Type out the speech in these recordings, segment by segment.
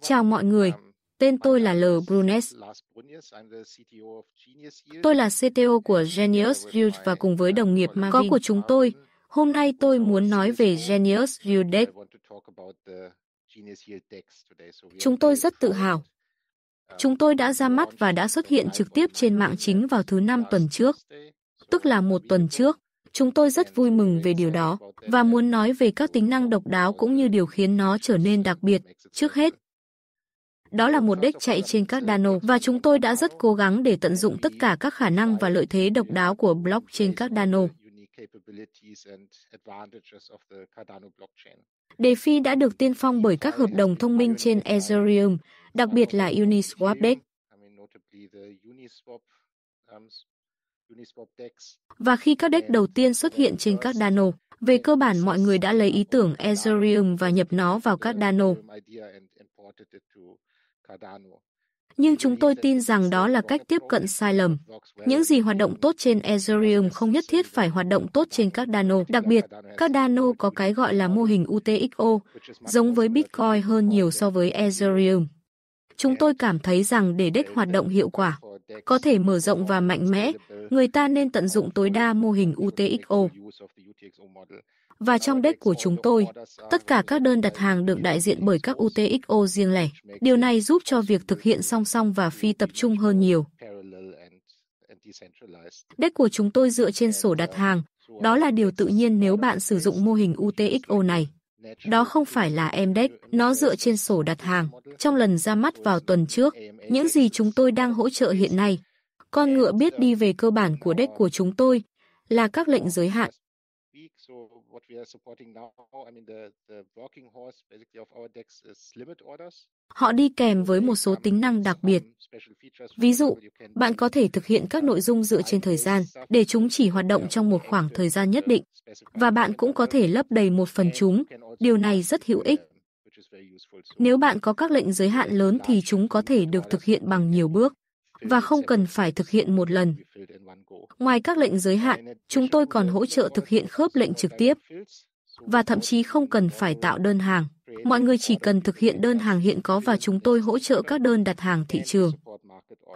Chào mọi người, tên tôi là L. Brunes. Tôi là CTO của Genius Youth và cùng với đồng nghiệp có của chúng tôi. Hôm nay tôi muốn nói về Genius Youth Deck. Chúng tôi rất tự hào. Chúng tôi đã ra mắt và đã xuất hiện trực tiếp trên mạng chính vào thứ năm tuần trước, tức là một tuần trước. Chúng tôi rất vui mừng về điều đó và muốn nói về các tính năng độc đáo cũng như điều khiến nó trở nên đặc biệt. Trước hết, đó là một đếch chạy trên các Dano và chúng tôi đã rất cố gắng để tận dụng tất cả các khả năng và lợi thế độc đáo của blockchain trên các Cardano. DeFi đã được tiên phong bởi các hợp đồng thông minh trên Ethereum, đặc biệt là Uniswap DEX. Và khi các DEX đầu tiên xuất hiện trên các Dano, về cơ bản mọi người đã lấy ý tưởng Ethereum và nhập nó vào các Dano. Nhưng chúng tôi tin rằng đó là cách tiếp cận sai lầm. Những gì hoạt động tốt trên Ethereum không nhất thiết phải hoạt động tốt trên các Dano. Đặc biệt, các Dano có cái gọi là mô hình UTXO, giống với Bitcoin hơn nhiều so với Ethereum. Chúng tôi cảm thấy rằng để DEX hoạt động hiệu quả, có thể mở rộng và mạnh mẽ, người ta nên tận dụng tối đa mô hình UTXO và trong deck của chúng tôi, tất cả các đơn đặt hàng được đại diện bởi các UTXO riêng lẻ. Điều này giúp cho việc thực hiện song song và phi tập trung hơn nhiều. Deck của chúng tôi dựa trên sổ đặt hàng, đó là điều tự nhiên nếu bạn sử dụng mô hình UTXO này. Đó không phải là em MDEX, nó dựa trên sổ đặt hàng. Trong lần ra mắt vào tuần trước, những gì chúng tôi đang hỗ trợ hiện nay, con ngựa biết đi về cơ bản của DEX của chúng tôi là các lệnh giới hạn, what we are supporting now, I mean the the working horse basically of our decks is limit orders. Họ đi kèm với một số tính năng đặc biệt. Ví dụ, bạn có thể thực hiện các nội dung dựa trên thời gian để chúng chỉ hoạt động trong một khoảng thời gian nhất định và bạn cũng có thể lấp đầy một phần chúng. Điều này rất hữu ích. Nếu bạn có các lệnh giới hạn lớn thì chúng có thể được thực hiện bằng nhiều bước và không cần phải thực hiện một lần. Ngoài các lệnh giới hạn, chúng tôi còn hỗ trợ thực hiện khớp lệnh trực tiếp và thậm chí không cần phải tạo đơn hàng. Mọi người chỉ cần thực hiện đơn hàng hiện có và chúng tôi hỗ trợ các đơn đặt hàng thị trường.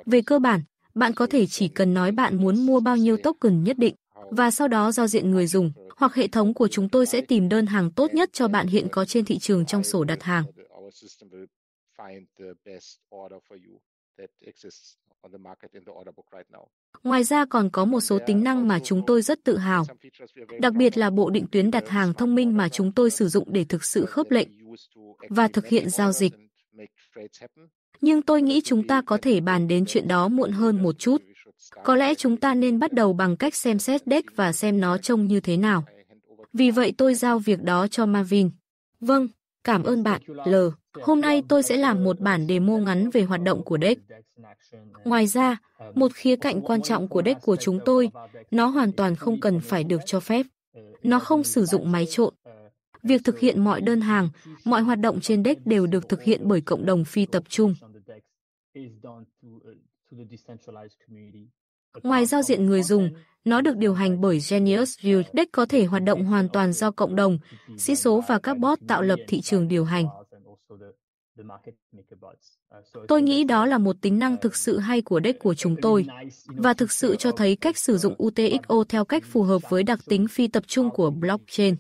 Về cơ bản, bạn có thể chỉ cần nói bạn muốn mua bao nhiêu token nhất định và sau đó giao diện người dùng hoặc hệ thống của chúng tôi sẽ tìm đơn hàng tốt nhất cho bạn hiện có trên thị trường trong sổ đặt hàng. Ngoài ra còn có một số uh, tính năng mà chúng tôi rất tự hào, đặc biệt là bộ định tuyến đặt hàng thông minh mà chúng tôi sử dụng để thực sự khớp lệnh và thực hiện giao dịch. Nhưng tôi nghĩ chúng ta có thể bàn đến chuyện đó muộn hơn một chút. Có lẽ chúng ta nên bắt đầu bằng cách xem xét deck và xem nó trông như thế nào. Vì vậy tôi giao việc đó cho Marvin. Vâng, cảm ơn bạn, L. Hôm nay tôi sẽ làm một bản demo ngắn về hoạt động của DEX. Ngoài ra, một khía cạnh quan trọng của DEX của chúng tôi, nó hoàn toàn không cần phải được cho phép. Nó không sử dụng máy trộn. Việc thực hiện mọi đơn hàng, mọi hoạt động trên DEX đều được thực hiện bởi cộng đồng phi tập trung. Ngoài giao diện người dùng, nó được điều hành bởi Genius View. DEX có thể hoạt động hoàn toàn do cộng đồng, sĩ số và các bot tạo lập thị trường điều hành. Uh, tôi nghĩ đó là một tính năng thực sự hay của deck của chúng tôi và thực sự cho thấy cách sử dụng UTXO theo cách phù hợp với đặc tính phi tập trung của blockchain.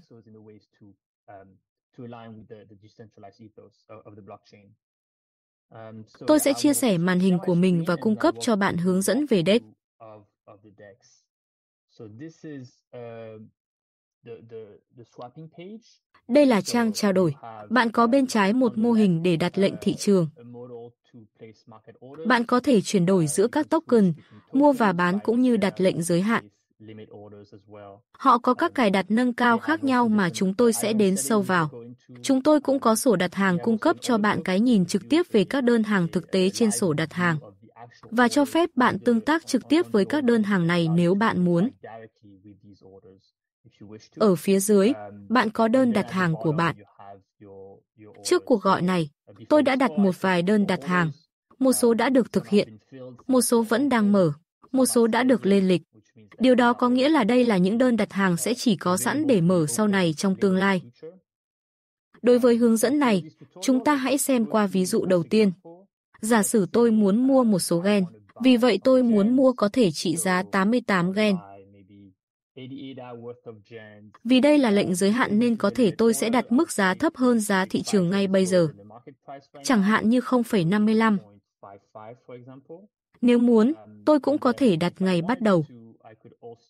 Tôi sẽ chia sẻ màn hình của mình và cung cấp cho bạn hướng dẫn về DEX. Đây là trang trao đổi. Bạn có bên trái một mô hình để đặt lệnh thị uh, trường. Bạn có thể chuyển đổi giữa các token, mua và bán cũng như đặt lệnh giới hạn. Họ có các cài đặt nâng cao khác nhau mà chúng tôi sẽ đến sâu vào. Chúng tôi cũng có sổ đặt hàng cung cấp cho bạn cái nhìn trực tiếp về các đơn hàng thực tế trên sổ đặt hàng và cho phép bạn tương tác trực tiếp với các đơn hàng này nếu bạn muốn. Ở phía dưới, um, bạn có đơn đặt hàng của bạn. Trước cuộc gọi này, tôi đã đặt một vài đơn đặt hàng. Một số um, đã được thực hiện, một số vẫn đang mở, một số đã được lên lịch. Điều đó có nghĩa là đây là những đơn đặt hàng sẽ chỉ có sẵn để mở sau này trong tương lai. Đối với um, hướng dẫn này, chúng ta hãy xem qua ví dụ đầu tiên. Giả sử tôi muốn mua một số gen, vì vậy tôi muốn mua có thể trị giá 88 gen. Vì đây là lệnh giới hạn nên có thể tôi sẽ đặt mức giá thấp hơn giá thị trường ngay bây giờ, chẳng hạn như 0,55. Nếu muốn, tôi cũng có thể đặt ngày bắt đầu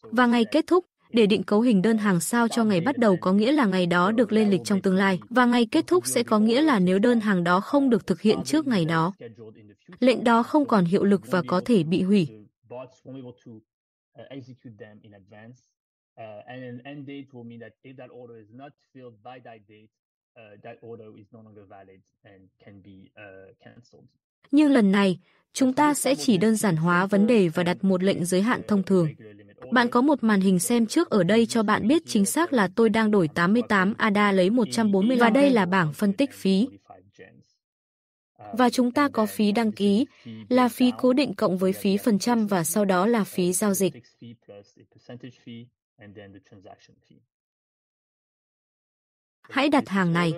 và ngày kết thúc để định cấu hình đơn hàng sao cho ngày bắt đầu có nghĩa là ngày đó được lên lịch trong tương lai và ngày kết thúc sẽ có nghĩa là nếu đơn hàng đó không được thực hiện trước ngày đó. Lệnh đó không còn hiệu lực và có thể bị hủy. Uh, and an end date will mean that if that order is not filled by that date, uh, that order is no longer valid and can be uh, canceled. Như lần này, chúng ta sẽ chỉ đơn giản hóa vấn đề và đặt một lệnh giới hạn thông thường. Bạn có một màn hình xem trước ở đây cho bạn biết chính xác là tôi đang đổi 88 ADA lấy 140 và đây là bảng phân tích phí. Ờ, và chúng ta có phí đăng ký, là phí cố định cộng với phí phần trăm và sau đó là phí giao dịch. Hãy đặt hàng này.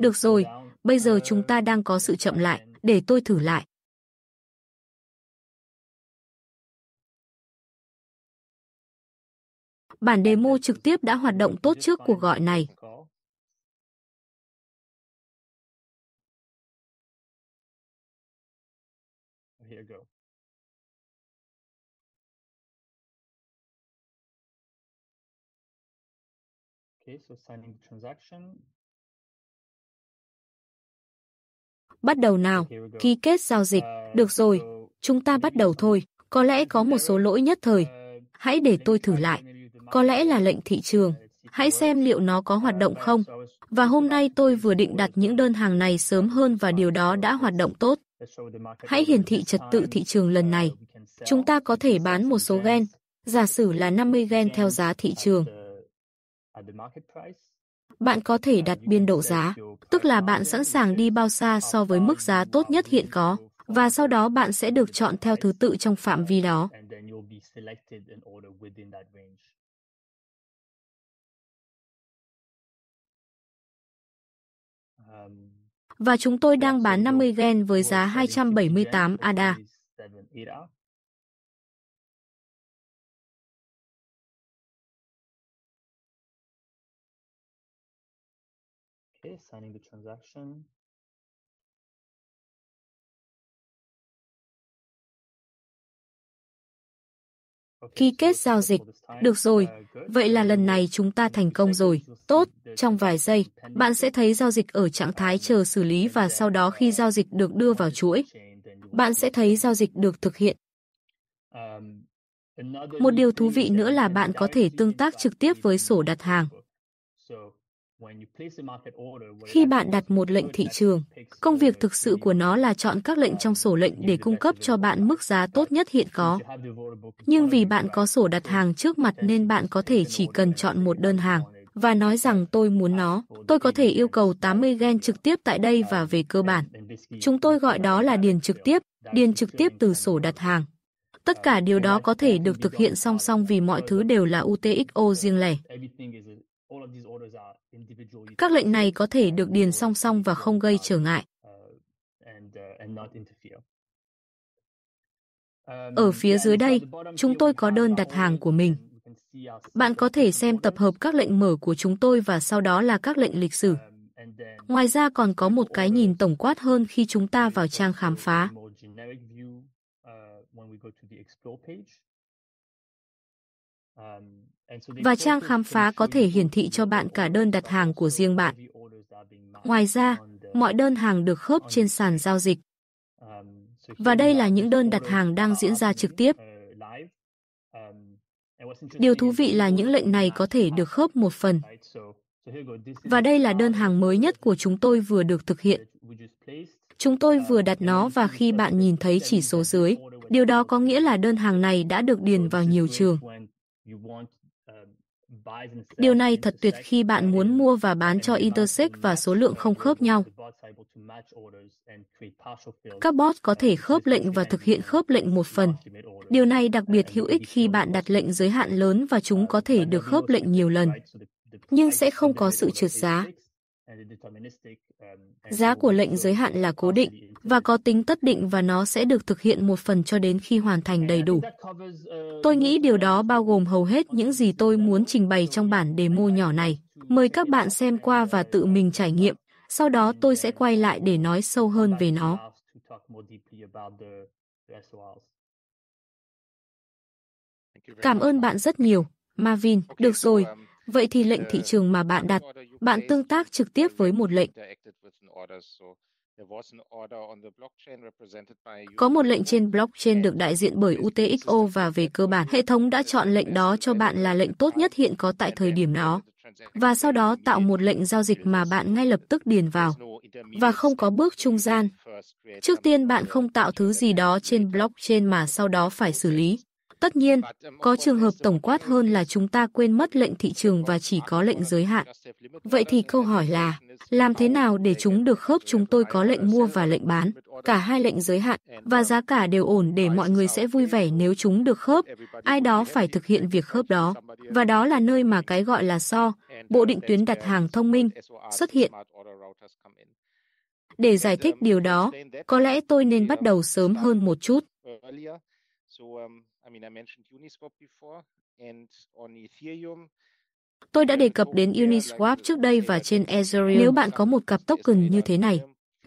Được rồi, bây giờ chúng ta uh, đang có sự chậm lại, để tôi thử lại. Bản demo trực tiếp đã hoạt động tốt trước cuộc gọi này. here go. Okay, so signing the transaction. Bắt đầu nào, ký kết giao dịch, uh, được rồi, chúng ta bắt đầu thôi. Có lẽ có một số lỗi nhất thời, uh, hãy để tôi thử lại. Có lẽ là lệnh thị trường, uh, hãy xem liệu nó có hoạt động không. Và hôm nay tôi vừa định đặt những đơn hàng này sớm hơn và điều đó đã hoạt động tốt. Hãy hiển thị trật tự thị trường lần này. Chúng ta có thể bán một số gen, giả sử là 50 gen theo giá thị trường. Bạn có thể đặt biên độ giá, tức là bạn sẵn sàng đi bao xa so với mức giá tốt nhất hiện có, và sau đó bạn sẽ được chọn theo thứ tự trong phạm vi đó. Um, và chúng tôi đang bán 50 gen với giá 278 ADA. Okay, signing the transaction. Khi kết giao dịch, được rồi, vậy là lần này chúng ta thành công rồi. Tốt, trong vài giây, bạn sẽ thấy giao dịch ở trạng thái chờ xử lý và sau đó khi giao dịch được đưa vào chuỗi, bạn sẽ thấy giao dịch được thực hiện. Một điều thú vị nữa là bạn có thể tương tác trực tiếp với sổ đặt hàng. Khi bạn đặt một lệnh thị trường, công việc thực sự của nó là chọn các lệnh trong sổ lệnh để cung cấp cho bạn mức giá tốt nhất hiện có. Nhưng vì bạn có sổ đặt hàng trước mặt nên bạn có thể chỉ cần chọn một đơn hàng và nói rằng tôi muốn nó. Tôi có thể yêu cầu 80 gen trực tiếp tại đây và về cơ bản. Chúng tôi gọi đó là điền trực tiếp, điền trực tiếp từ sổ đặt hàng. Tất cả điều đó có thể được thực hiện song song vì mọi thứ đều là UTXO riêng lẻ. Các lệnh này có thể được điền song song và không uh, gây trở ngại. Uh, uh, um, Ở phía dưới đây, chúng tôi có đơn đặt hàng của mình. Bạn có thể xem tập hợp các lệnh mở của chúng tôi và sau đó là các lệnh lịch sử. Um, Ngoài ra còn có một cái nhìn tổng quát hơn khi chúng ta vào trang khám phá. Và trang khám phá có thể hiển thị cho bạn cả đơn đặt hàng của riêng bạn. Ngoài ra, mọi đơn hàng được khớp trên sàn giao dịch. Và đây là những đơn đặt hàng đang diễn ra trực tiếp. Điều thú vị là những lệnh này có thể được khớp một phần. Và đây là đơn hàng mới nhất của chúng tôi vừa được thực hiện. Chúng tôi vừa đặt nó và khi bạn nhìn thấy chỉ số dưới, điều đó có nghĩa là đơn hàng này đã được điền vào nhiều trường. Uh, Điều này thật tuyệt khi bạn muốn mua và bán cho Intersect và số lượng không khớp nhau. Các bot có thể khớp lệnh và thực hiện khớp lệnh một phần. Điều này đặc biệt hữu ích khi bạn đặt lệnh giới hạn lớn và chúng uh, có thể được khớp lệnh nhiều lần, nhưng sẽ không có sự trượt giá. Um, Giá của lệnh giới hạn là cố định và có tính tất định và nó sẽ được thực hiện một phần cho đến khi hoàn thành đầy đủ. Uh, tôi nghĩ điều đó bao gồm hầu hết những gì tôi muốn trình bày trong bản demo nhỏ này. Mời các bạn xem qua và tự mình trải nghiệm, sau đó tôi sẽ quay lại để nói sâu hơn về nó. Cảm ơn bạn rất nhiều, Marvin. Được rồi, um, Vậy thì lệnh thị ờ, trường mà bạn đặt, bạn tương tác trực tiếp với một lệnh. Có một lệnh trên blockchain được đại diện bởi UTXO và về cơ bản, hệ thống đã chọn lệnh đó cho bạn là lệnh tốt nhất hiện có tại thời điểm đó, và sau đó tạo một lệnh giao dịch mà bạn ngay lập tức điền vào, và không có bước trung gian. Trước tiên bạn không tạo thứ gì đó trên blockchain mà sau đó phải xử lý. Tất nhiên, có trường hợp tổng quát hơn là chúng ta quên mất lệnh thị trường và chỉ có lệnh giới hạn. Vậy thì câu hỏi là, làm thế nào để chúng được khớp chúng tôi có lệnh mua và lệnh bán, cả hai lệnh giới hạn và giá cả đều ổn để mọi người sẽ vui vẻ nếu chúng được khớp, ai đó phải thực hiện việc khớp đó. Và đó là nơi mà cái gọi là so, bộ định tuyến đặt hàng thông minh, xuất hiện. Để giải thích điều đó, có lẽ tôi nên bắt đầu sớm hơn một chút. I mean, I mentioned Uniswap before, and on Ethereum, Tôi đã đề cập đến Uniswap trước đây và trên Ethereum. Nếu bạn có một cặp token như thế này,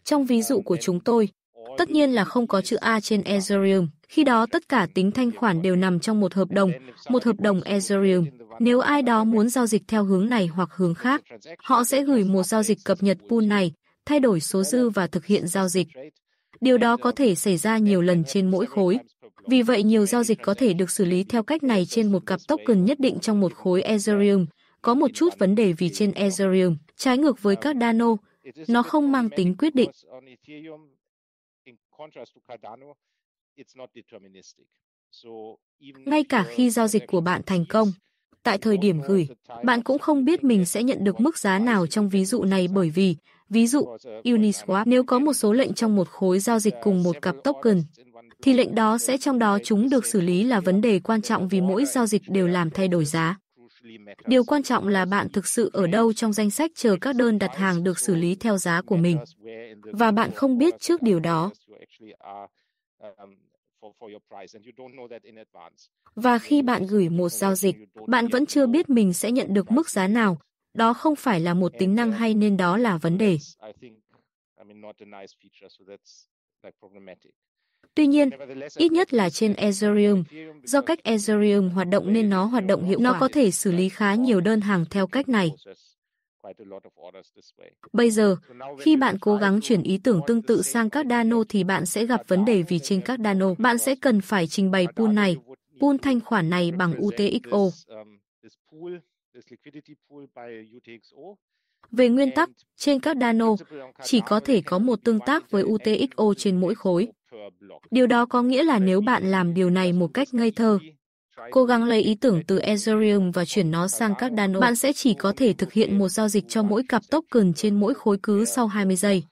trong ví dụ của chúng tôi, tất nhiên là không có chữ A trên Ethereum. Khi đó tất cả tính thanh khoản đều nằm trong một hợp đồng, một hợp đồng Ethereum. Nếu ai đó muốn giao dịch theo hướng này hoặc hướng khác, họ sẽ gửi một giao dịch cập nhật pool này, thay đổi số dư và thực hiện giao dịch. Điều đó có thể xảy ra nhiều lần trên mỗi khối. Vì vậy, nhiều giao dịch có thể được xử lý theo cách này trên một cặp token nhất định trong một khối Ethereum. Có một chút vấn đề vì trên Ethereum, trái ngược với các Dano nó không mang tính quyết định. Ngay cả khi giao dịch của bạn thành công, tại thời điểm gửi, bạn cũng không biết mình sẽ nhận được mức giá nào trong ví dụ này bởi vì, ví dụ, Uniswap nếu có một số lệnh trong một khối giao dịch cùng một cặp token, thì lệnh đó sẽ trong đó chúng được xử lý là vấn đề quan trọng vì mỗi giao dịch đều làm thay đổi giá. Điều quan trọng là bạn thực sự ở đâu trong danh sách chờ các đơn đặt hàng được xử lý theo giá của mình. Và bạn không biết trước điều đó. Và khi bạn gửi một giao dịch, bạn vẫn chưa biết mình sẽ nhận được mức giá nào. Đó không phải là một tính năng hay nên đó là vấn đề. Tuy nhiên, ít nhất là trên Ethereum, do cách Ethereum hoạt động nên nó hoạt động hiệu quả. Nó có thể xử lý khá nhiều đơn hàng theo cách này. Bây giờ, khi bạn cố gắng chuyển ý tưởng tương tự sang các Dano thì bạn sẽ gặp vấn đề vì trên các Dano, bạn sẽ cần phải trình bày pool này, pool thanh khoản này bằng UTXO. Về nguyên tắc, trên các Dano chỉ có thể có một tương tác với UTXO trên mỗi khối. Điều đó có nghĩa là nếu bạn làm điều này một cách ngây thơ, cố gắng lấy ý tưởng từ Ethereum và chuyển nó sang các Dano, bạn sẽ chỉ có thể thực hiện một giao dịch cho mỗi cặp token trên mỗi khối cứ sau 20 giây.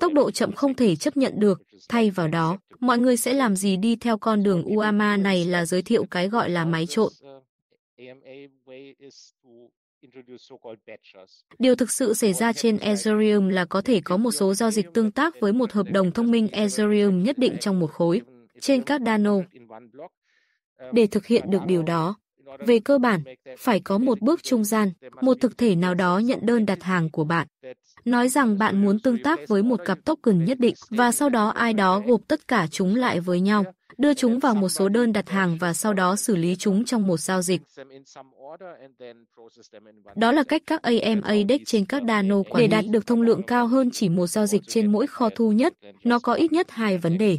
Tốc độ chậm không thể chấp nhận được, thay vào đó, mọi người sẽ làm gì đi theo con đường Uama này là giới thiệu cái gọi là máy trộn. Điều thực sự xảy ra trên Ethereum là có thể có một số giao dịch tương tác với một hợp đồng thông minh Ethereum nhất định trong một khối, trên các Dano. Để thực hiện được điều đó, về cơ bản, phải có một bước trung gian, một thực thể nào đó nhận đơn đặt hàng của bạn nói rằng bạn muốn tương tác với một cặp token nhất định và sau đó ai đó gộp tất cả chúng lại với nhau, đưa chúng vào một số đơn đặt hàng và sau đó xử lý chúng trong một giao dịch. Đó là cách các AMA DEX trên các Dano quản lý. Để đạt được thông lượng cao hơn chỉ một giao dịch trên mỗi kho thu nhất, nó có ít nhất hai vấn đề.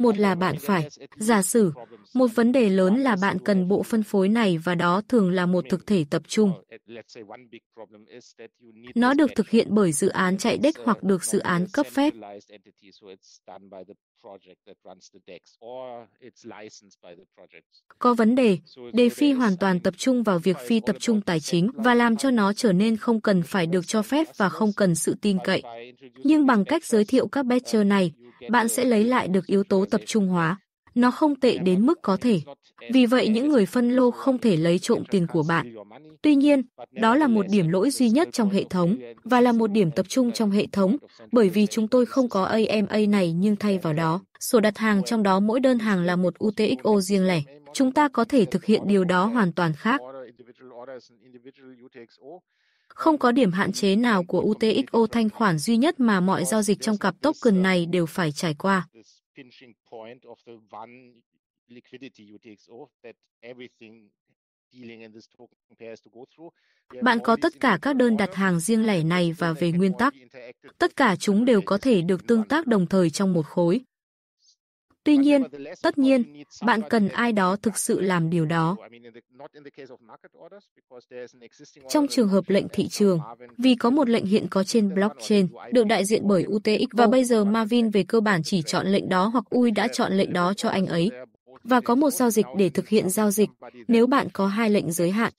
Một là bạn phải giả sử một vấn đề lớn là bạn cần bộ phân phối này và đó thường là một thực thể tập trung. Nó được thực hiện bởi dự án chạy đếch hoặc được dự án cấp phép. Có vấn đề, đề phi hoàn toàn tập trung vào việc phi tập trung tài chính và làm cho nó trở nên không cần phải được cho phép và không cần sự tin cậy. Nhưng bằng cách giới thiệu các betcher này, bạn sẽ lấy lại được yếu tố tập trung hóa. Nó không tệ đến mức có thể. Vì vậy những người phân lô không thể lấy trộm tiền của bạn. Tuy nhiên, đó là một điểm lỗi duy nhất trong hệ thống và là một điểm tập trung trong hệ thống bởi vì chúng tôi không có AMA này nhưng thay vào đó, sổ đặt hàng trong đó mỗi đơn hàng là một UTXO riêng lẻ. Chúng ta có thể thực hiện điều đó hoàn toàn khác. Không có điểm hạn chế nào của UTXO thanh khoản duy nhất mà mọi giao dịch trong cặp token này đều phải trải qua pinching point of the one liquidity UTXO that everything bạn có tất cả các đơn đặt hàng riêng lẻ này và về nguyên tắc, tất cả chúng đều có thể được tương tác đồng thời trong một khối. Tuy nhiên, tất nhiên, bạn cần ai đó thực sự làm điều đó. Trong trường hợp lệnh thị trường, vì có một lệnh hiện có trên blockchain, được đại diện bởi UTX và bây giờ Marvin về cơ bản chỉ chọn lệnh đó hoặc UI đã chọn lệnh đó cho anh ấy. Và có một giao dịch để thực hiện giao dịch, nếu bạn có hai lệnh giới hạn.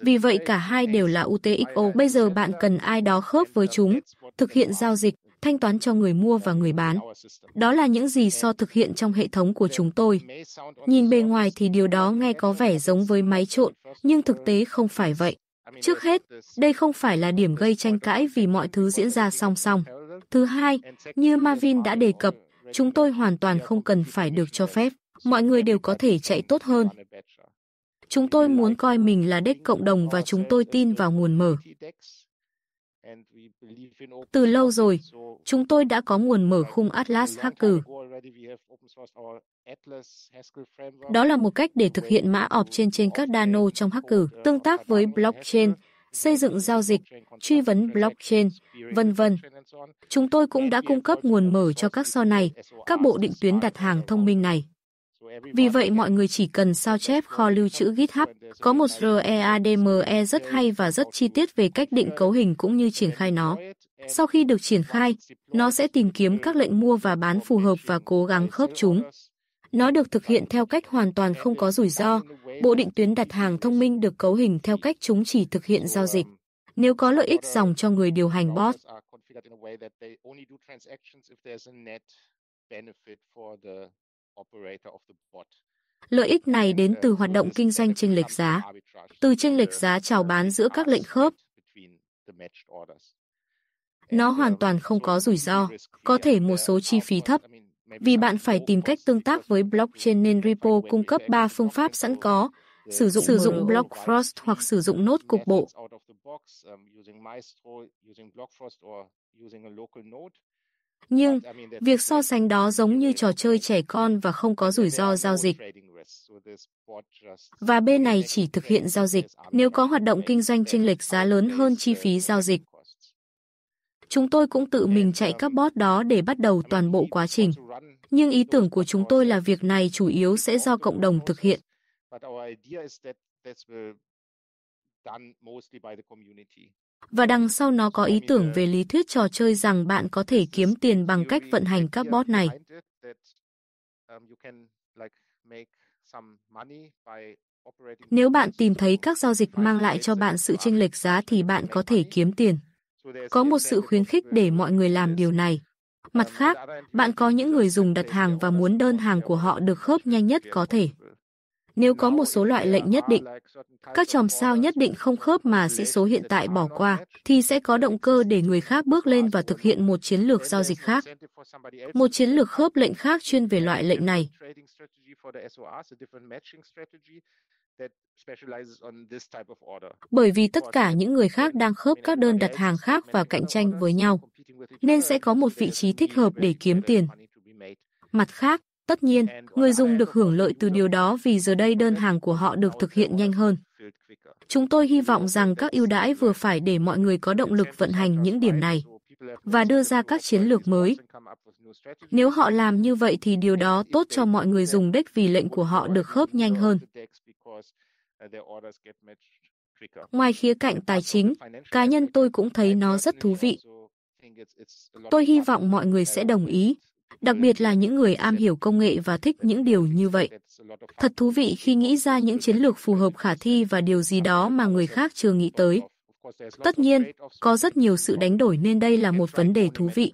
Vì vậy cả hai đều là UTXO. Bây giờ bạn cần ai đó khớp với chúng, thực hiện giao dịch thanh toán cho người mua và người bán. Đó là những gì so thực hiện trong hệ thống của chúng tôi. Nhìn bề ngoài thì điều đó nghe có vẻ giống với máy trộn, nhưng thực tế không phải vậy. Trước hết, đây không phải là điểm gây tranh cãi vì mọi thứ diễn ra song song. Thứ hai, như Marvin đã đề cập, chúng tôi hoàn toàn không cần phải được cho phép. Mọi người đều có thể chạy tốt hơn. Chúng tôi muốn coi mình là đếch cộng đồng và chúng tôi tin vào nguồn mở. Từ lâu rồi, chúng tôi đã có nguồn mở khung Atlas Hacker. Đó là một cách để thực hiện mã ọp trên trên các Dano trong Hacker, uh, tương tác với blockchain, uh, xây dựng giao dịch, truy vấn uh, blockchain, vân vân. Chúng tôi cũng đã cung cấp nguồn mở cho các so này, các bộ định tuyến đặt hàng thông minh này. Vì vậy mọi người chỉ cần sao chép kho lưu trữ GitHub, có một README e rất hay và rất chi tiết về cách định cấu hình cũng như triển khai nó. Sau khi được triển khai, nó sẽ tìm kiếm các lệnh mua và bán phù hợp và cố gắng khớp chúng. Nó được thực hiện theo cách hoàn toàn không có rủi ro. Bộ định tuyến đặt hàng thông minh được cấu hình theo cách chúng chỉ thực hiện giao dịch. Nếu có lợi ích dòng cho người điều hành bot. Lợi ích này đến uh, từ hoạt động kinh doanh chênh lệch giá, từ chênh lệch giá chào bán giữa các lệnh khớp. Nó um, hoàn toàn không có rủi ro, có thể một uh, số chi phí thấp. Vì bạn phải tìm cách tương tác với blockchain nên Repo cung cấp 3 phương pháp sẵn có, sử dụng sử dụng um, block frost hoặc sử dụng nốt cục bộ. Nhưng, việc so sánh đó giống như trò chơi trẻ con và không có rủi ro giao dịch. Và bên này chỉ thực hiện giao dịch nếu có hoạt động kinh doanh chênh lệch giá lớn hơn chi phí giao dịch. Chúng tôi cũng tự mình chạy các um, bot đó để bắt đầu toàn bộ quá trình. Nhưng ý tưởng của chúng tôi là việc này chủ yếu sẽ do cộng đồng thực hiện. Và đằng sau nó có ý tưởng về lý thuyết trò chơi rằng bạn có thể kiếm tiền bằng cách vận hành các bot này. Um, Nếu bạn tìm thấy các giao dịch mang lại cho bạn sự chênh lệch giá thì bạn có thể kiếm tiền. Có một sự khuyến khích để mọi người làm điều này. Mặt um, khác, bạn có những người dùng đặt hàng và muốn đơn hàng của họ được khớp nhanh nhất có thể. Nếu có một số loại lệnh nhất định, các chòm sao nhất định không khớp mà sĩ số hiện tại bỏ qua, thì sẽ có động cơ để người khác bước lên và thực hiện một chiến lược giao dịch khác. Một chiến lược khớp lệnh khác chuyên về loại lệnh này. Bởi vì tất cả những người khác đang khớp các đơn đặt hàng khác và cạnh tranh với nhau, nên sẽ có một vị trí thích hợp để kiếm tiền. Mặt khác, Tất nhiên, người dùng được hưởng lợi từ điều đó vì giờ đây đơn hàng của họ được thực hiện nhanh hơn. Chúng tôi hy vọng rằng các ưu đãi vừa phải để mọi người có động lực vận hành những điểm này và đưa ra các chiến lược mới. Nếu họ làm như vậy thì điều đó tốt cho mọi người dùng đích vì lệnh của họ được khớp nhanh hơn. Ngoài khía cạnh tài chính, cá nhân tôi cũng thấy nó rất thú vị. Tôi hy vọng mọi người sẽ đồng ý đặc biệt là những người am hiểu công nghệ và thích những điều như vậy. Thật thú vị khi nghĩ ra những chiến lược phù hợp khả thi và điều gì đó mà người khác chưa nghĩ tới. Tất nhiên, có rất nhiều sự đánh đổi nên đây là một vấn đề thú vị.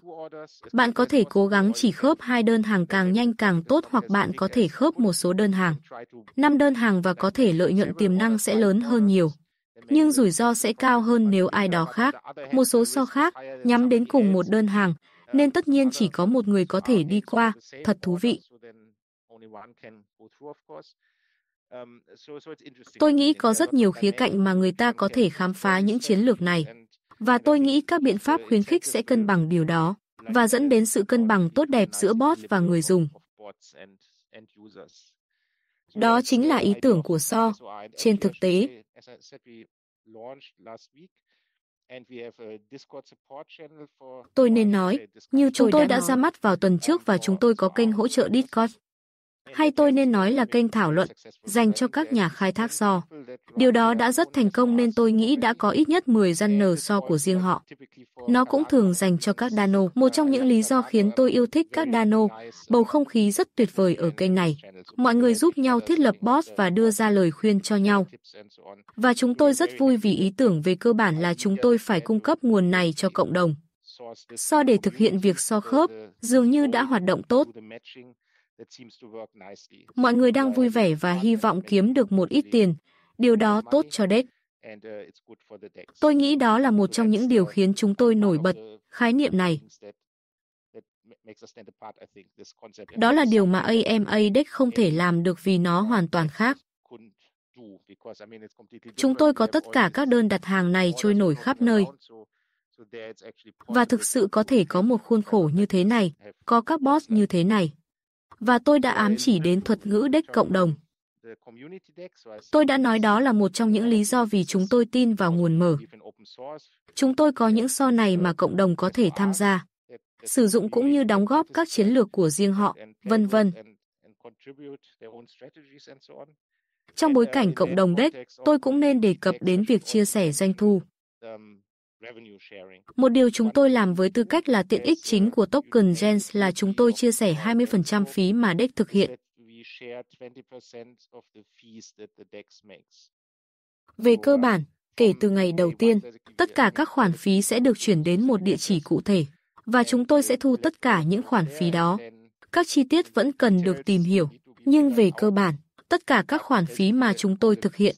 Bạn có thể cố gắng chỉ khớp hai đơn hàng càng nhanh càng tốt hoặc bạn có thể khớp một số đơn hàng. Năm đơn hàng và có thể lợi nhuận tiềm năng sẽ lớn hơn nhiều. Nhưng rủi ro sẽ cao hơn nếu ai đó khác, một số so khác, nhắm đến cùng một đơn hàng, nên tất nhiên chỉ có một người có thể đi qua, thật thú vị. Tôi nghĩ có rất nhiều khía cạnh mà người ta có thể khám phá những chiến lược này. Và tôi nghĩ các biện pháp khuyến khích sẽ cân bằng điều đó và dẫn đến sự cân bằng tốt đẹp giữa bot và người dùng. Đó chính là ý tưởng của So. Trên thực tế, Tôi nên nói, như chúng tôi đã ra mắt vào tuần trước và chúng tôi có kênh hỗ trợ Discord hay tôi nên nói là kênh thảo luận, dành cho các nhà khai thác so. Điều đó đã rất thành công nên tôi nghĩ đã có ít nhất 10 runner so của riêng họ. Nó cũng thường dành cho các Dano, một trong những lý do khiến tôi yêu thích các Dano, bầu không khí rất tuyệt vời ở kênh này. Mọi người giúp nhau thiết lập boss và đưa ra lời khuyên cho nhau. Và chúng tôi rất vui vì ý tưởng về cơ bản là chúng tôi phải cung cấp nguồn này cho cộng đồng. So để thực hiện việc so khớp, dường như đã hoạt động tốt. Mọi người đang vui uh, vẻ và hy vọng kiếm được một ít tiền. Điều đó tốt cho uh, Dex. Tôi nghĩ đó là một trong những điều uh, khiến chúng tôi nổi bật, khái niệm này. Đó là điều mà AMA Dex không thể làm được vì nó hoàn toàn khác. Chúng tôi có tất cả các đơn đặt hàng này trôi nổi khắp nơi. Và thực sự có thể có một khuôn khổ như thế này, có các boss như thế này và tôi đã ám chỉ đến thuật ngữ DEX cộng đồng. Tôi đã nói đó là một trong những lý do vì chúng tôi tin vào nguồn mở. Chúng tôi có những so này mà cộng đồng có thể tham gia, sử dụng cũng như đóng góp các chiến lược của riêng họ, vân vân. Trong bối cảnh cộng đồng DEX, tôi cũng nên đề cập đến việc chia sẻ doanh thu. Một điều chúng tôi làm với tư cách là tiện ích chính của token Gens là chúng tôi chia sẻ 20% phí mà DEX thực hiện. Về cơ uh, bản, kể từ ngày đầu tiên, tất cả các khoản phí sẽ được chuyển đến một địa chỉ cụ thể và chúng tôi sẽ thu tất cả những khoản phí đó. Các chi tiết vẫn cần được tìm hiểu, nhưng về cơ bản, Tất cả các khoản phí mà chúng tôi thực hiện,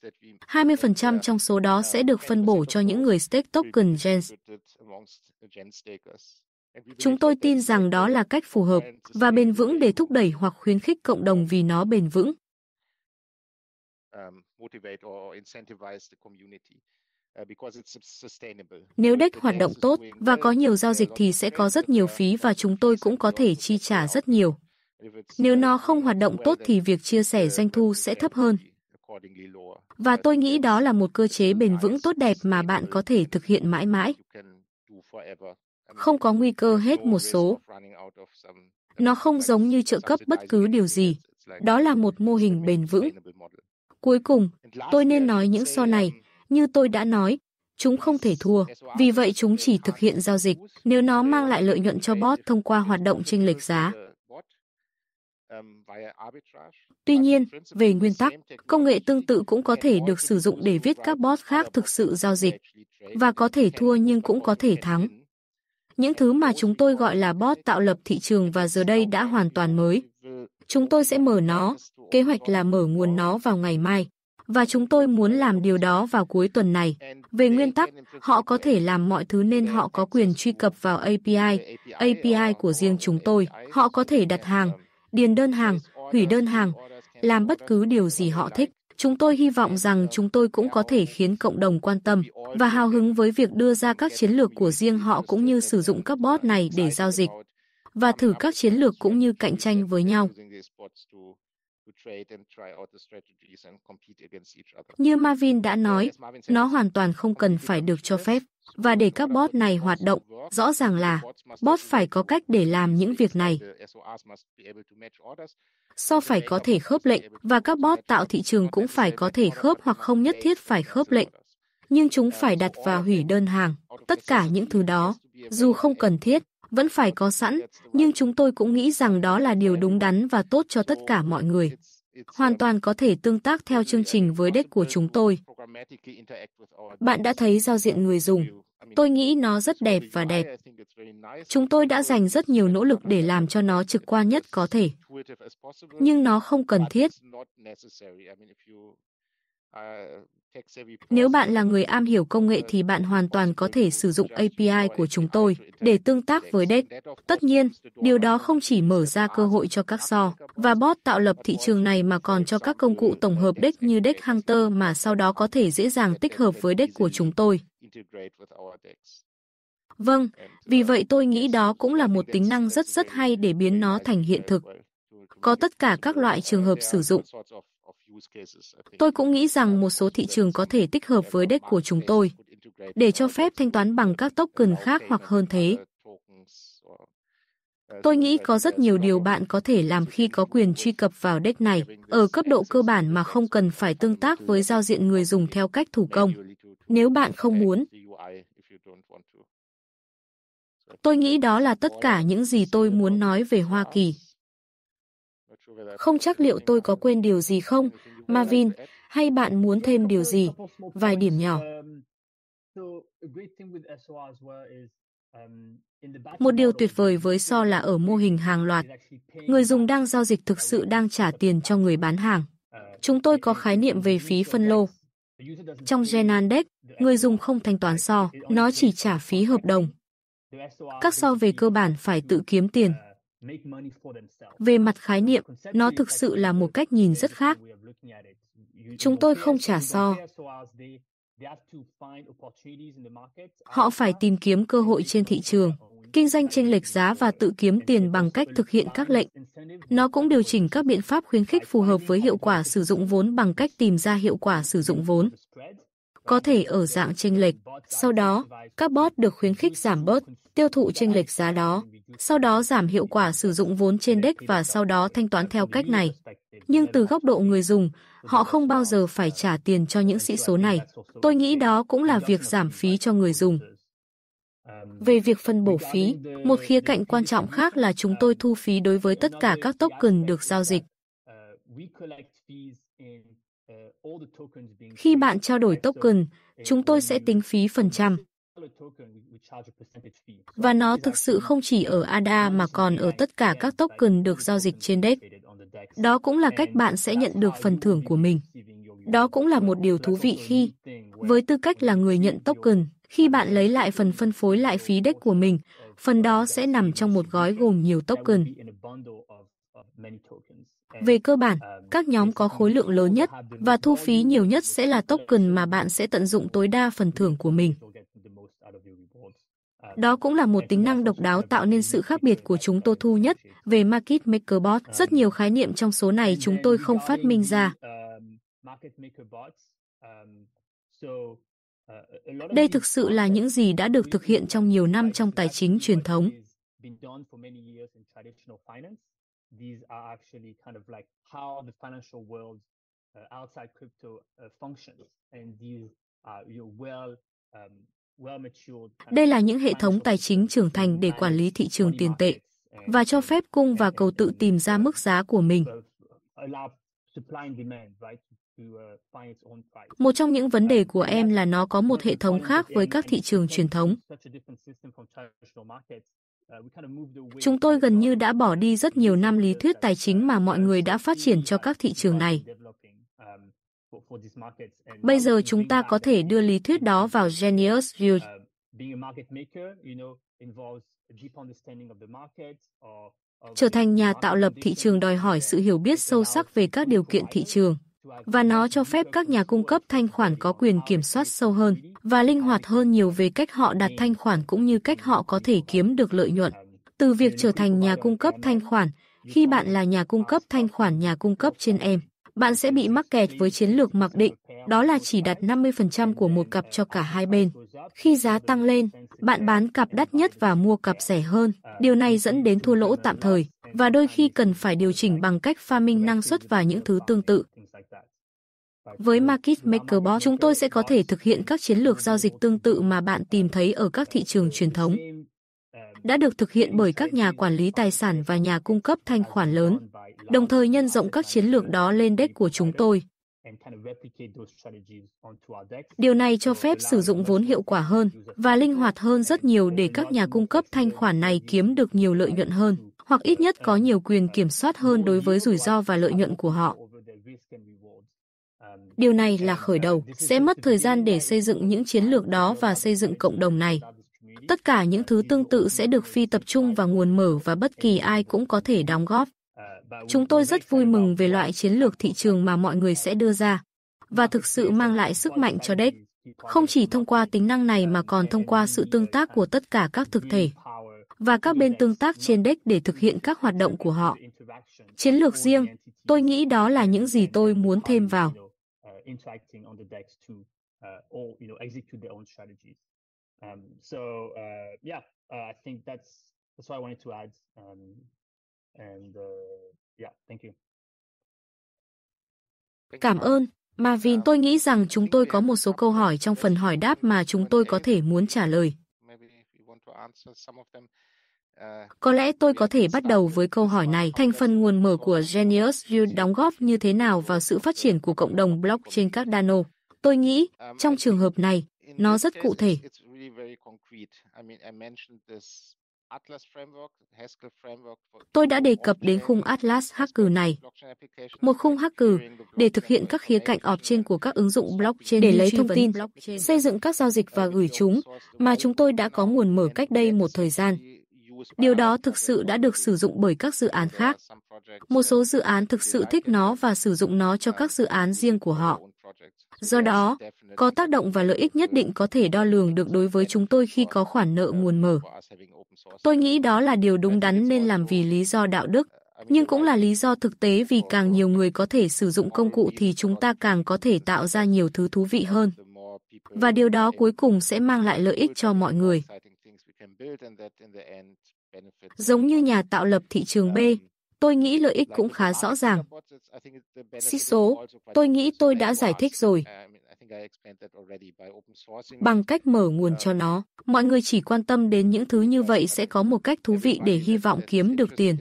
20% trong số đó sẽ được phân bổ cho những người stake token gens Chúng tôi tin rằng đó là cách phù hợp và bền vững để thúc đẩy hoặc khuyến khích cộng đồng vì nó bền vững. Nếu DEX hoạt động tốt và có nhiều giao dịch thì sẽ có rất nhiều phí và chúng tôi cũng có thể chi trả rất nhiều. Nếu nó không hoạt động tốt thì việc chia sẻ doanh thu sẽ thấp hơn. Và tôi nghĩ đó là một cơ chế bền vững tốt đẹp mà bạn có thể thực hiện mãi mãi. Không có nguy cơ hết một số. Nó không giống như trợ cấp bất cứ điều gì. Đó là một mô hình bền vững. Cuối cùng, tôi nên nói những so này, như tôi đã nói, chúng không thể thua, vì vậy chúng chỉ thực hiện giao dịch nếu nó mang lại lợi nhuận cho bot thông qua hoạt động chênh lệch giá. Tuy nhiên, về nguyên tắc, công nghệ tương tự cũng có thể được sử dụng để viết các bot khác thực sự giao dịch và có thể thua nhưng cũng có thể thắng. Những thứ mà chúng tôi gọi là bot tạo lập thị trường và giờ đây đã hoàn toàn mới. Chúng tôi sẽ mở nó, kế hoạch là mở nguồn nó vào ngày mai và chúng tôi muốn làm điều đó vào cuối tuần này. Về nguyên tắc, họ có thể làm mọi thứ nên họ có quyền truy cập vào API, API của riêng chúng tôi. Họ có thể đặt hàng, um, điền đơn hàng, hủy đơn hàng, làm bất cứ điều gì họ thích. Chúng tôi hy vọng rằng chúng tôi cũng có thể khiến cộng đồng quan tâm và hào hứng với việc đưa ra các chiến lược của riêng họ cũng như sử dụng các bot này để giao dịch và thử các chiến lược cũng như cạnh tranh với nhau. Như Marvin đã nói, nó hoàn toàn không cần phải được cho phép. Và để các bot này hoạt động, rõ ràng là bot phải có cách để làm những việc này. So phải có thể khớp lệnh và các bot tạo thị trường cũng phải có thể khớp hoặc không nhất thiết phải khớp lệnh. Nhưng chúng phải đặt và hủy đơn hàng. Tất cả những thứ đó, dù không cần thiết, vẫn phải có sẵn, nhưng chúng tôi cũng nghĩ rằng đó là điều đúng đắn và tốt cho tất cả mọi người hoàn toàn có thể tương tác theo chương trình với đếch của chúng tôi. Bạn đã thấy giao diện người dùng. Tôi nghĩ nó rất đẹp và đẹp. Chúng tôi đã dành rất nhiều nỗ lực để làm cho nó trực quan nhất có thể. Nhưng nó không cần thiết. Nếu bạn là người am hiểu công nghệ thì bạn hoàn toàn có thể sử dụng API của chúng tôi để tương tác với DEX. Tất nhiên, điều đó không chỉ mở ra cơ hội cho các so và bot tạo lập thị trường này mà còn cho các công cụ tổng hợp DEX như DEX Hunter mà sau đó có thể dễ dàng tích hợp với DEX của chúng tôi. Vâng, vì vậy tôi nghĩ đó cũng là một tính năng rất rất hay để biến nó thành hiện thực. Có tất cả các loại trường hợp sử dụng. Tôi cũng nghĩ rằng một số thị trường có thể tích hợp với DEX của chúng tôi để cho phép thanh toán bằng các token khác hoặc hơn thế. Tôi nghĩ có rất nhiều điều bạn có thể làm khi có quyền truy cập vào DEX này ở cấp độ cơ bản mà không cần phải tương tác với giao diện người dùng theo cách thủ công, nếu bạn không muốn. Tôi nghĩ đó là tất cả những gì tôi muốn nói về Hoa Kỳ. Không chắc liệu tôi có quên điều gì không, Marvin, hay bạn muốn thêm điều gì? Vài điểm nhỏ. Một điều tuyệt vời với So là ở mô hình hàng loạt, người dùng đang giao dịch thực sự đang trả tiền cho người bán hàng. Chúng tôi có khái niệm về phí phân lô. Trong Genandex, người dùng không thanh toán So, nó chỉ trả phí hợp đồng. Các So về cơ bản phải tự kiếm tiền. Về mặt khái niệm, nó thực sự là một cách nhìn rất khác. Chúng tôi không trả so. Họ phải tìm kiếm cơ hội trên thị trường, kinh doanh tranh lệch giá và tự kiếm tiền bằng cách thực hiện các lệnh. Nó cũng điều chỉnh các biện pháp khuyến khích phù hợp với hiệu quả sử dụng vốn bằng cách tìm ra hiệu quả sử dụng vốn có thể ở dạng chênh lệch. Sau đó, các bot được khuyến khích giảm bớt, tiêu thụ chênh lệch giá đó, sau đó giảm hiệu quả sử dụng vốn trên deck và sau đó thanh toán theo cách này. Nhưng từ góc độ người dùng, họ không bao giờ phải trả tiền cho những sĩ số này. Tôi nghĩ đó cũng là việc giảm phí cho người dùng. Về việc phân bổ phí, một khía cạnh quan trọng khác là chúng tôi thu phí đối với tất cả các token được giao dịch. Khi bạn trao đổi token, chúng tôi sẽ tính phí phần trăm. Và nó thực sự không chỉ ở ADA mà còn ở tất cả các uh, token được giao dịch trên DEX. Đó cũng là cách bạn sẽ nhận được phần thưởng của mình. Đó cũng là một điều thú vị khi, với tư cách là người nhận token, khi bạn lấy lại phần phân phối lại phí DEX của mình, phần đó sẽ nằm trong một gói gồm nhiều token. Về cơ bản, các nhóm có khối lượng lớn nhất và thu phí nhiều nhất sẽ là token mà bạn sẽ tận dụng tối đa phần thưởng của mình. Đó cũng là một tính năng độc đáo tạo nên sự khác biệt của chúng tôi thu nhất về Market Maker Bot. Rất nhiều khái niệm trong số này chúng tôi không phát minh ra. Đây thực sự là những gì đã được thực hiện trong nhiều năm trong tài chính truyền thống these are actually kind of like how the financial world uh, outside crypto uh, functions and these are you know, well um, Đây là những hệ thống tài chính trưởng thành để quản lý thị trường tiền tệ và cho phép cung và cầu tự tìm ra mức giá của mình. Uh, uh, một trong những vấn đề um, của em là nó có một hệ thống khác với các thị trường truyền thống. Uh, chúng tôi gần như đã bỏ đi rất nhiều năm lý thuyết tài chính mà mọi người đã phát triển cho các thị trường này. Bây giờ chúng ta có thể đưa lý thuyết đó vào Genius View. Uh, uh, Trở thành nhà tạo lập thị trường đòi hỏi sự hiểu biết sâu sắc về các điều kiện thị trường và nó cho phép các nhà cung cấp thanh khoản có quyền kiểm soát sâu hơn và linh hoạt hơn nhiều về cách họ đặt thanh khoản cũng như cách họ có thể kiếm được lợi nhuận. Từ việc trở thành nhà cung cấp thanh khoản, khi bạn là nhà cung cấp thanh khoản nhà cung cấp trên em, bạn sẽ bị mắc kẹt với chiến lược mặc định, đó là chỉ đặt 50% của một cặp cho cả hai bên. Khi giá tăng lên, bạn bán cặp đắt nhất và mua cặp rẻ hơn, điều này dẫn đến thua lỗ tạm thời và đôi khi cần phải điều chỉnh bằng cách pha minh năng suất và những thứ tương tự. Với Market MakerBot, chúng tôi sẽ có thể thực hiện các chiến lược giao dịch tương tự mà bạn tìm thấy ở các thị trường truyền thống. Đã được thực hiện bởi các nhà quản lý tài sản và nhà cung cấp thanh khoản lớn, đồng thời nhân rộng các chiến lược đó lên deck của chúng tôi. Điều này cho phép sử dụng vốn hiệu quả hơn và linh hoạt hơn rất nhiều để các nhà cung cấp thanh khoản này kiếm được nhiều lợi nhuận hơn hoặc ít nhất có nhiều quyền kiểm soát hơn đối với rủi ro và lợi nhuận của họ. Điều này là khởi đầu, sẽ mất thời gian để xây dựng những chiến lược đó và xây dựng cộng đồng này. Tất cả những thứ tương tự sẽ được phi tập trung và nguồn mở và bất kỳ ai cũng có thể đóng góp. Chúng tôi rất vui mừng về loại chiến lược thị trường mà mọi người sẽ đưa ra và thực sự mang lại sức mạnh cho DEX, không chỉ thông qua tính năng này mà còn thông qua sự tương tác của tất cả các thực thể và các bên tương tác trên deck để thực hiện các hoạt động của họ. Chiến lược riêng, tôi nghĩ đó là những gì tôi muốn thêm vào. Cảm ơn, Marvin, tôi nghĩ rằng chúng tôi có một số câu hỏi trong phần hỏi đáp mà chúng tôi có thể muốn trả lời. Có lẽ tôi có thể bắt đầu với câu hỏi này. Thành phần nguồn mở của Genius View đóng góp như thế nào vào sự phát triển của cộng đồng blockchain các Dano? Tôi nghĩ, trong trường hợp này, nó rất cụ thể. Tôi đã đề cập đến khung Atlas Hacker này, một khung hacker để thực hiện các khía cạnh ọp trên của các ứng dụng blockchain để lấy thông tin, xây dựng các giao dịch và gửi chúng, mà chúng tôi đã có nguồn mở cách đây một thời gian. Điều đó thực sự đã được sử dụng bởi các dự án khác. Một số dự án thực sự thích nó và sử dụng nó cho các dự án riêng của họ. Do đó, có tác động và lợi ích nhất định có thể đo lường được đối với chúng tôi khi có khoản nợ nguồn mở. Tôi nghĩ đó là điều đúng đắn nên làm vì lý do đạo đức, nhưng cũng là lý do thực tế vì càng nhiều người có thể sử dụng công cụ thì chúng ta càng có thể tạo ra nhiều thứ thú vị hơn. Và điều đó cuối cùng sẽ mang lại lợi ích cho mọi người. Giống như nhà tạo lập thị trường B, um, tôi nghĩ lợi ích cũng khá rõ ràng. Xích số, tôi nghĩ tôi đã giải thích rồi. Um, Bằng cách mở nguồn cho um, nó, mọi người chỉ quan tâm đến những thứ như vậy sẽ có một cách thú vị để hy vọng kiếm được tiền,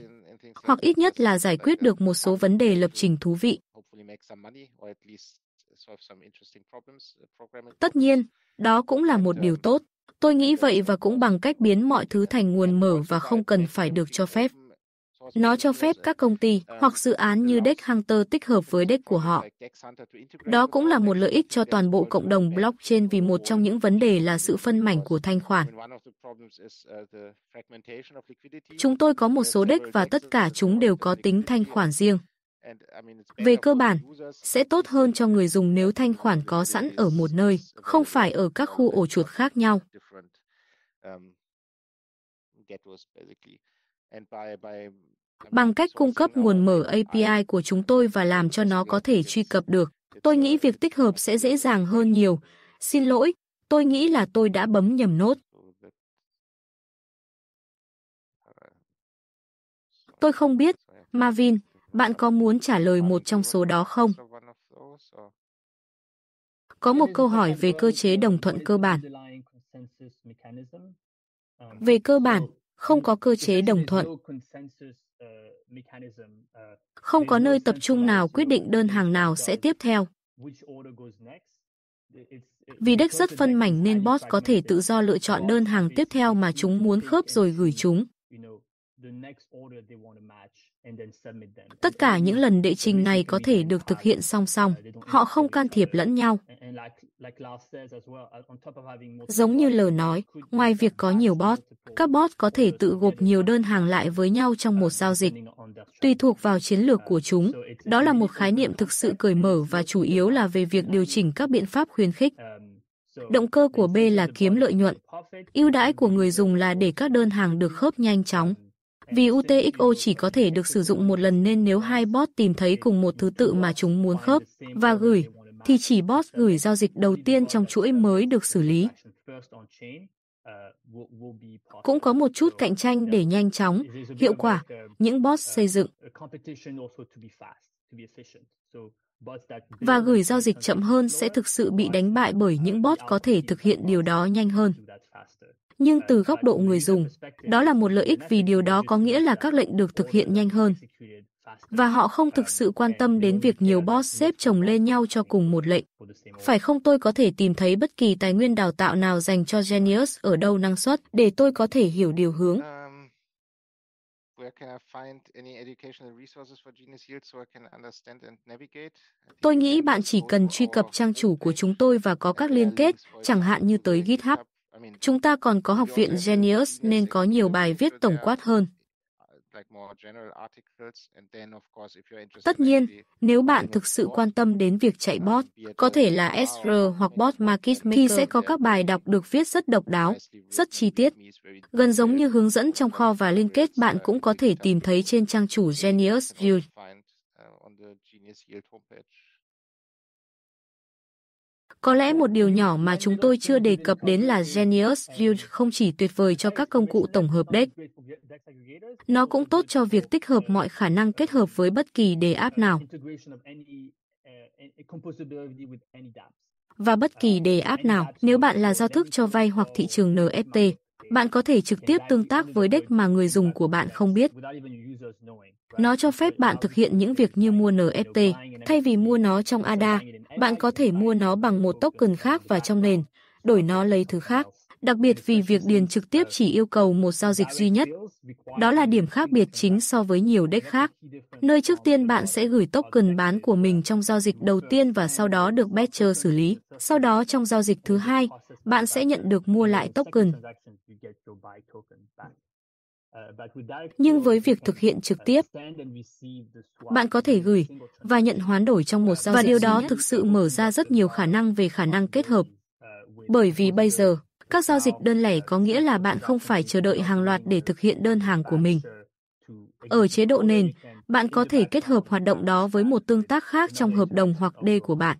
hoặc ít nhất là giải quyết được một số vấn đề lập trình thú vị. Uh, Tất nhiên, đó cũng là một điều tốt. Tôi nghĩ vậy và cũng bằng cách biến mọi thứ thành nguồn mở và không cần phải được cho phép. Nó cho phép các công ty hoặc dự án như Dex Hunter tích hợp với Dex của họ. Đó cũng là một lợi ích cho toàn bộ cộng đồng blockchain vì một trong những vấn đề là sự phân mảnh của thanh khoản. Chúng tôi có một số Dex và tất cả chúng đều có tính thanh khoản riêng. Về cơ bản, sẽ tốt hơn cho người dùng nếu thanh khoản có sẵn ở một nơi, không phải ở các khu ổ chuột khác nhau. Um, Bằng cách cung cấp nguồn mở API của chúng tôi và làm cho nó có thể truy cập được, tôi nghĩ uh, việc tích hợp sẽ dễ dàng hơn nhiều. Xin lỗi, tôi nghĩ là tôi đã bấm nhầm nốt. Uh, tôi không biết, Marvin, bạn có muốn trả lời một trong số đó không? Có một câu hỏi về cơ chế đồng thuận cơ bản. Um, Về cơ bản, không có cơ chế đồng thuận. Uh, uh, không có nơi tập trung nào quyết định đơn hàng nào sẽ tiếp theo. Vì đất rất phân mảnh nên boss có thể tự do lựa chọn đơn hàng tiếp theo mà chúng muốn khớp rồi gửi chúng. Tất cả những lần đệ trình này có thể được thực hiện song song, họ không can thiệp lẫn nhau. Giống như lời nói, ngoài việc có nhiều bot, các bot có thể tự gộp nhiều đơn hàng lại với nhau trong một giao dịch, tùy thuộc vào chiến lược của chúng. Đó là một khái niệm thực sự cởi mở và chủ yếu là về việc điều chỉnh các biện pháp khuyến khích. Động cơ của B là kiếm lợi nhuận. Ưu đãi của người dùng là để các đơn hàng được khớp nhanh chóng. Vì UTXO chỉ có thể được sử dụng một lần nên nếu hai bot tìm thấy cùng một thứ tự mà chúng muốn khớp và gửi, thì chỉ bot gửi giao dịch đầu tiên trong chuỗi mới được xử lý. Cũng có một chút cạnh tranh để nhanh chóng, hiệu quả, những bot xây dựng và gửi giao dịch chậm hơn sẽ thực sự bị đánh bại bởi những bot có thể thực hiện điều đó nhanh hơn nhưng từ góc độ người dùng. Đó là một lợi ích vì điều đó có nghĩa là các lệnh được thực hiện nhanh hơn. Và họ không thực sự quan tâm đến việc nhiều boss xếp chồng lên nhau cho cùng một lệnh. Phải không tôi có thể tìm thấy bất kỳ tài nguyên đào tạo nào dành cho Genius ở đâu năng suất để tôi có thể hiểu điều hướng. Tôi nghĩ bạn chỉ cần truy cập trang chủ của chúng tôi và có các liên kết, chẳng hạn như tới GitHub. Chúng ta còn có học viện Genius nên có nhiều bài viết tổng quát hơn. Tất nhiên, nếu bạn thực sự quan tâm đến việc chạy bot, có thể là SR hoặc bot market thì sẽ có các bài đọc được viết rất độc đáo, rất chi tiết. Gần giống như hướng dẫn trong kho và liên kết bạn cũng có thể tìm thấy trên trang chủ Genius View. Có lẽ một điều nhỏ mà chúng tôi chưa đề cập đến là Genius View không chỉ tuyệt vời cho các công cụ tổng hợp DEX. Nó cũng tốt cho việc tích hợp mọi khả năng kết hợp với bất kỳ đề app nào. Và bất kỳ đề app nào, nếu bạn là giao thức cho vay hoặc thị trường NFT, bạn có thể trực tiếp tương tác với deck mà người dùng của bạn không biết. Nó cho phép bạn thực hiện những việc như mua NFT, thay vì mua nó trong ADA, bạn có thể mua nó bằng một token khác và trong nền, đổi nó lấy thứ khác. Đặc biệt vì việc điền trực tiếp chỉ yêu cầu một giao dịch duy nhất. Đó là điểm khác biệt chính so với nhiều đếch khác. Nơi trước tiên bạn sẽ gửi token bán của mình trong giao dịch đầu tiên và sau đó được Betcher xử lý. Sau đó trong giao dịch thứ hai, bạn sẽ nhận được mua lại token. Ờ, Nhưng với việc thực hiện trực ờ, tiếp, bạn có thể gửi và nhận hoán đổi trong một giao dịch. Và điều đó thực sự mở ra rất nhiều khả năng về khả năng kết hợp. Ờ, Bởi vì bây giờ, các giao dịch đơn lẻ có nghĩa là bạn không phải chờ đợi hàng loạt để thực hiện đơn hàng của mình. Ở chế độ nền, bạn có thể kết hợp hoạt động đó với một tương tác khác trong hợp đồng hoặc D của bạn.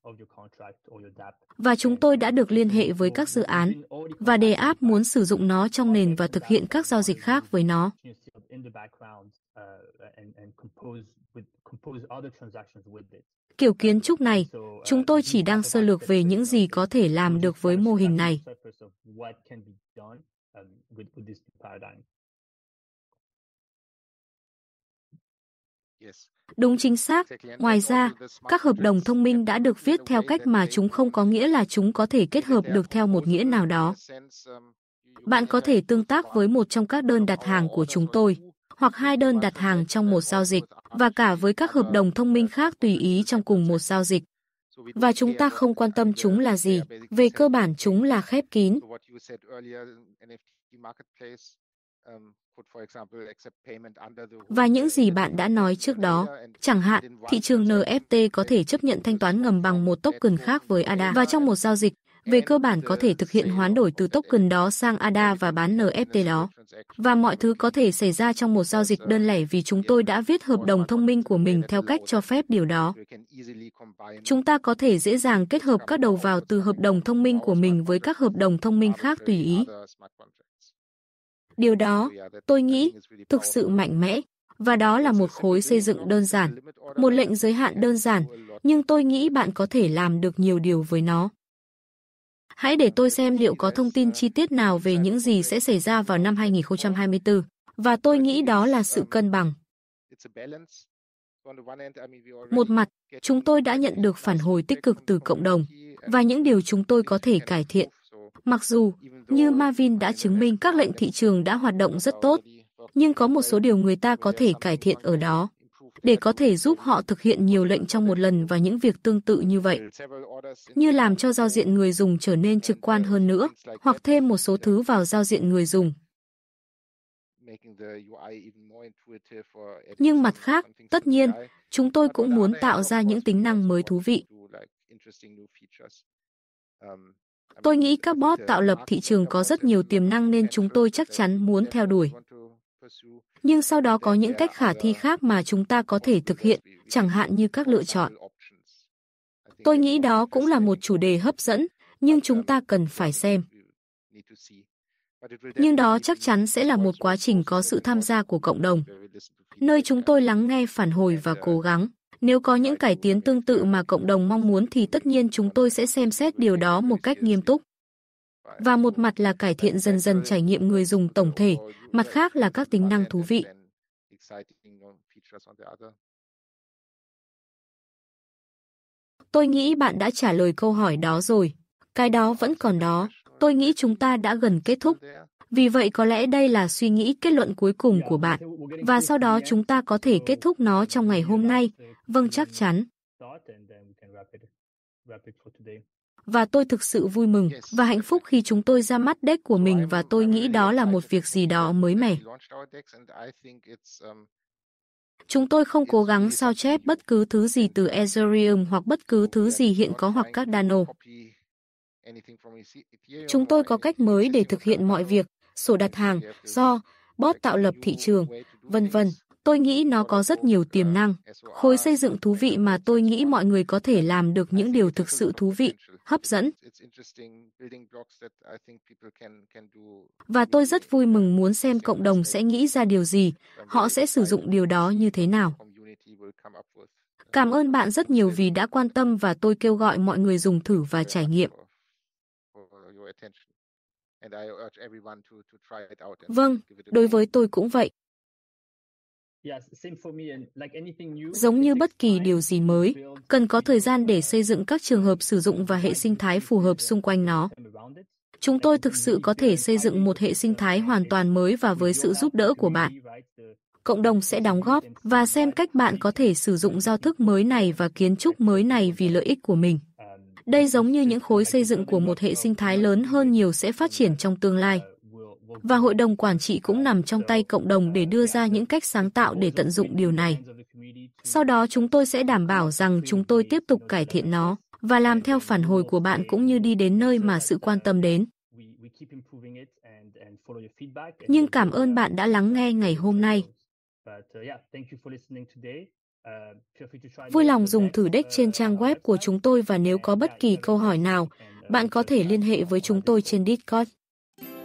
Và chúng tôi đã được liên hệ với các dự án và đề áp muốn sử dụng nó trong nền và thực hiện các giao dịch khác với nó. Kiểu kiến trúc này, chúng tôi chỉ đang sơ lược về những gì có thể làm được với mô hình này. Đúng chính xác. Ngoài ra, các hợp đồng thông minh đã được viết theo cách mà chúng không có nghĩa là chúng có thể kết hợp được theo một nghĩa nào đó. Bạn có thể tương tác với một trong các đơn đặt hàng của chúng tôi, hoặc hai đơn đặt hàng trong một giao dịch, và cả với các hợp đồng thông minh khác tùy ý trong cùng một giao dịch. Và chúng ta không quan tâm chúng là gì, về cơ bản chúng là khép kín. Um, và những uh, gì bạn đã nói trước đó, chẳng hạn, thị trường NFT có thể chấp nhận thanh toán ngầm bằng một token khác với ADA và trong một giao dịch, về cơ bản có thể thực hiện hoán đổi từ token đó sang ADA và bán NFT đó. Và mọi thứ có thể xảy ra trong một giao dịch đơn uh, lẻ vì chúng tôi đã viết hợp đồng thông minh của mình theo cách cho phép điều đó. Chúng ta có thể dễ dàng kết hợp các đầu vào từ hợp đồng thông minh của mình với các hợp đồng thông minh khác tùy ý. Điều đó, tôi nghĩ, thực sự mạnh mẽ, và đó là một khối xây dựng đơn giản, một lệnh giới hạn đơn giản, nhưng tôi nghĩ bạn có thể làm được nhiều điều với nó. Hãy để tôi xem liệu có thông tin chi tiết nào về những gì sẽ xảy ra vào năm 2024, và tôi nghĩ đó là sự cân bằng. Một mặt, chúng tôi đã nhận được phản hồi tích cực từ cộng đồng và những điều chúng tôi có thể cải thiện. Mặc dù, như Marvin đã chứng minh các lệnh thị trường đã hoạt động rất tốt, nhưng có một số điều người ta có thể cải thiện ở đó để có thể giúp họ thực hiện nhiều lệnh trong một lần và những việc tương tự như vậy. Như làm cho giao diện người dùng trở nên trực quan hơn nữa, hoặc thêm một số thứ vào giao diện người dùng. Nhưng mặt khác, tất nhiên, chúng tôi cũng muốn tạo ra những tính năng mới thú vị. Tôi nghĩ các bot tạo lập thị trường có rất nhiều tiềm năng nên chúng tôi chắc chắn muốn theo đuổi. Nhưng sau đó có những cách khả thi khác mà chúng ta có thể thực hiện, chẳng hạn như các lựa chọn. Tôi nghĩ đó cũng là một chủ đề hấp dẫn, nhưng chúng ta cần phải xem. Nhưng đó chắc chắn sẽ là một quá trình có sự tham gia của cộng đồng, nơi chúng tôi lắng nghe phản hồi và cố gắng. Nếu có những cải tiến tương tự mà cộng đồng mong muốn thì tất nhiên chúng tôi sẽ xem xét điều đó một cách nghiêm túc. Và một mặt là cải thiện dần dần trải nghiệm người dùng tổng thể, mặt khác là các tính năng thú vị. Tôi nghĩ bạn đã trả lời câu hỏi đó rồi. Cái đó vẫn còn đó. Tôi nghĩ chúng ta đã gần kết thúc. Vì vậy có lẽ đây là suy nghĩ kết luận cuối cùng của bạn. Và sau đó chúng ta có thể kết thúc nó trong ngày hôm nay. Vâng chắc chắn. Và tôi thực sự vui mừng và hạnh phúc khi chúng tôi ra mắt deck của mình và tôi nghĩ đó là một việc gì đó mới mẻ. Um, chúng tôi không cố gắng sao chép bất cứ thứ gì từ Ethereum hoặc bất cứ thứ gì hiện có hoặc các Cardano. Chúng tôi có cách mới để thực hiện mọi việc, sổ đặt hàng, do, bot tạo lập thị trường, vân vân. Tôi nghĩ nó có rất nhiều tiềm năng. Khối xây dựng thú vị mà tôi nghĩ mọi người có thể làm được những điều thực sự thú vị, hấp dẫn. Và tôi rất vui mừng muốn xem cộng đồng sẽ nghĩ ra điều gì, họ sẽ sử dụng điều đó như thế nào. Cảm ơn bạn rất nhiều vì đã quan tâm và tôi kêu gọi mọi người dùng thử và trải nghiệm. Vâng, đối với tôi cũng vậy. Giống như bất kỳ điều gì mới, cần có thời gian để xây dựng các trường hợp sử dụng và hệ sinh thái phù hợp xung quanh nó. Chúng tôi thực sự có thể xây dựng một hệ sinh thái hoàn toàn mới và với sự giúp đỡ của bạn. Cộng đồng sẽ đóng góp và xem cách bạn có thể sử dụng giao thức mới này và kiến trúc mới này vì lợi ích của mình. Đây giống như những khối xây dựng của một hệ sinh thái lớn hơn nhiều sẽ phát triển trong tương lai. Và hội đồng quản trị cũng nằm trong tay cộng đồng để đưa ra những cách sáng tạo để tận dụng điều này. Sau đó chúng tôi sẽ đảm bảo rằng chúng tôi tiếp tục cải thiện nó và làm theo phản hồi của bạn cũng như đi đến nơi mà sự quan tâm đến. Nhưng cảm ơn bạn đã lắng nghe ngày hôm nay. Uh, Ờ, Vui lòng dùng thử deck ờ, trên trang web của chúng tôi và nếu có bất kỳ câu hỏi nào, bạn có thể liên hệ với chúng tôi trên Discord.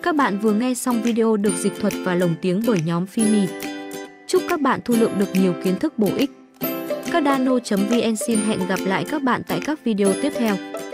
Các bạn vừa nghe xong video được dịch thuật và lồng tiếng bởi nhóm Fimi. Chúc các bạn thu lượm được nhiều kiến thức bổ ích. Cardano.vn xin hẹn gặp lại các bạn tại các video tiếp theo.